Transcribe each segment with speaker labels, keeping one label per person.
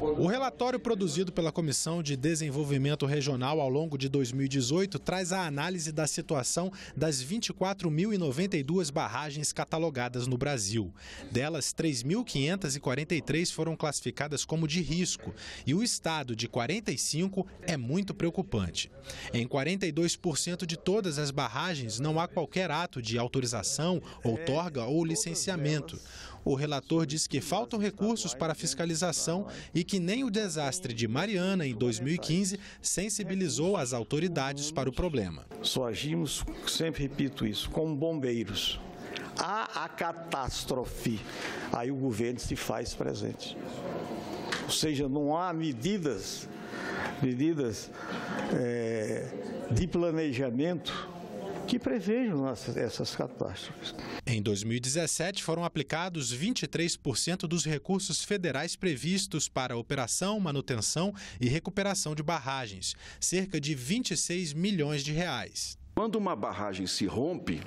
Speaker 1: O relatório produzido pela Comissão de Desenvolvimento Regional ao longo de 2018 traz a análise da situação das 24.092 barragens catalogadas no Brasil. Delas, 3.543 foram classificadas como de risco e o estado de 45 é muito preocupante. Em 42% de todas as barragens não há qualquer ato de autorização, outorga ou licenciamento. O relator diz que faltam recursos para fiscalização e que nem o desastre de Mariana em 2015 sensibilizou as autoridades para o problema. Só agimos, sempre repito isso, com bombeiros. Há a
Speaker 2: catástrofe, aí o governo se faz presente. Ou seja, não há medidas, medidas é, de
Speaker 1: planejamento que prevejam essas catástrofes. Em 2017, foram aplicados 23% dos recursos federais previstos para operação, manutenção e recuperação de barragens, cerca de 26 milhões de reais.
Speaker 3: Quando uma barragem se rompe,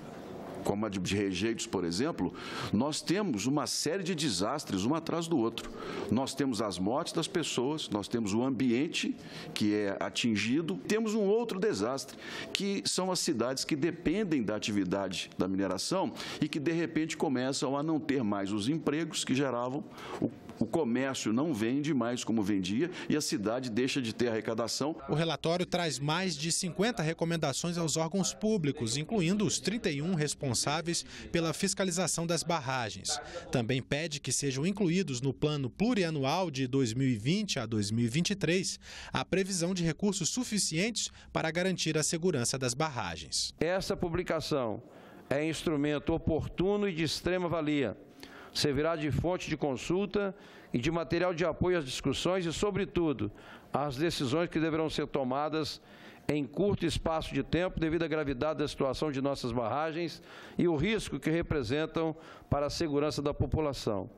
Speaker 3: como a de rejeitos, por exemplo, nós temos uma série de desastres um atrás do outro. Nós temos as mortes das pessoas, nós temos o ambiente que é atingido, temos um outro desastre, que são as cidades que dependem da atividade da mineração e que de repente começam a não ter mais os empregos que geravam o o comércio não vende mais como vendia e a cidade deixa de ter arrecadação.
Speaker 1: O relatório traz mais de 50 recomendações aos órgãos públicos, incluindo os 31 responsáveis pela fiscalização das barragens. Também pede que sejam incluídos no plano plurianual de 2020 a 2023 a previsão de recursos suficientes para garantir a segurança das barragens.
Speaker 4: Essa publicação é instrumento oportuno e de extrema valia servirá de fonte de consulta e de material de apoio às discussões e, sobretudo, às decisões que deverão ser tomadas em curto espaço de tempo devido à gravidade da situação de nossas barragens e o risco que representam para a segurança da população.